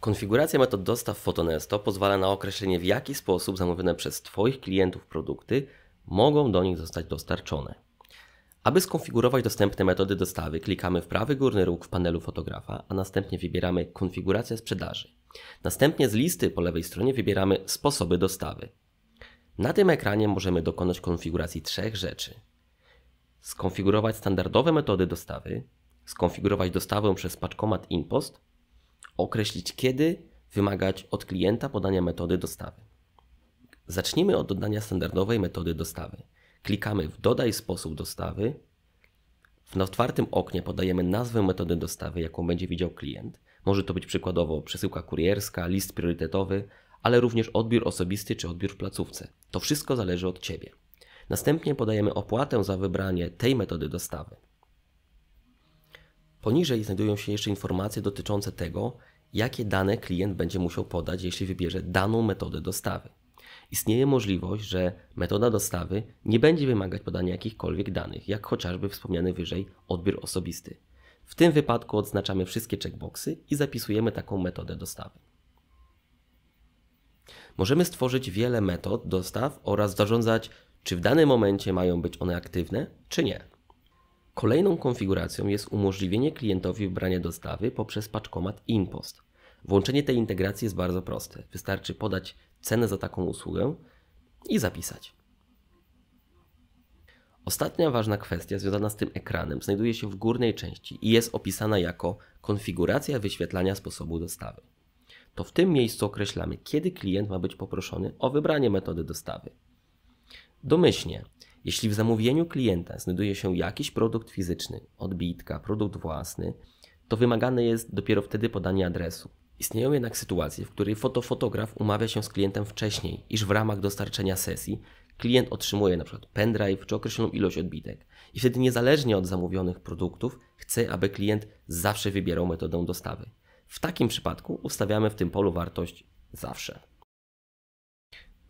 Konfiguracja metod dostaw Fotonesto pozwala na określenie w jaki sposób zamówione przez Twoich klientów produkty mogą do nich zostać dostarczone. Aby skonfigurować dostępne metody dostawy, klikamy w prawy górny róg w panelu fotografa, a następnie wybieramy Konfigurację sprzedaży. Następnie z listy po lewej stronie wybieramy Sposoby dostawy. Na tym ekranie możemy dokonać konfiguracji trzech rzeczy. Skonfigurować standardowe metody dostawy, skonfigurować dostawę przez paczkomat InPost Określić kiedy, wymagać od klienta podania metody dostawy. Zacznijmy od dodania standardowej metody dostawy. Klikamy w Dodaj sposób dostawy. W otwartym oknie podajemy nazwę metody dostawy, jaką będzie widział klient. Może to być przykładowo przesyłka kurierska, list priorytetowy, ale również odbiór osobisty czy odbiór w placówce. To wszystko zależy od Ciebie. Następnie podajemy opłatę za wybranie tej metody dostawy. Poniżej znajdują się jeszcze informacje dotyczące tego, jakie dane klient będzie musiał podać, jeśli wybierze daną metodę dostawy. Istnieje możliwość, że metoda dostawy nie będzie wymagać podania jakichkolwiek danych, jak chociażby wspomniany wyżej odbiór osobisty. W tym wypadku odznaczamy wszystkie checkboxy i zapisujemy taką metodę dostawy. Możemy stworzyć wiele metod dostaw oraz zarządzać, czy w danym momencie mają być one aktywne, czy nie. Kolejną konfiguracją jest umożliwienie klientowi wybrania dostawy poprzez paczkomat Impost. Włączenie tej integracji jest bardzo proste. Wystarczy podać cenę za taką usługę i zapisać. Ostatnia ważna kwestia związana z tym ekranem znajduje się w górnej części i jest opisana jako konfiguracja wyświetlania sposobu dostawy. To w tym miejscu określamy, kiedy klient ma być poproszony o wybranie metody dostawy. Domyślnie jeśli w zamówieniu klienta znajduje się jakiś produkt fizyczny, odbitka, produkt własny, to wymagane jest dopiero wtedy podanie adresu. Istnieją jednak sytuacje, w której fotofotograf umawia się z klientem wcześniej, iż w ramach dostarczenia sesji klient otrzymuje np. pendrive czy określoną ilość odbitek i wtedy niezależnie od zamówionych produktów chce, aby klient zawsze wybierał metodę dostawy. W takim przypadku ustawiamy w tym polu wartość zawsze.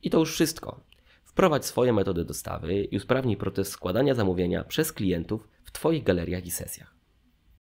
I to już wszystko. Wprowadź swoje metody dostawy i usprawnij proces składania zamówienia przez klientów w Twoich galeriach i sesjach.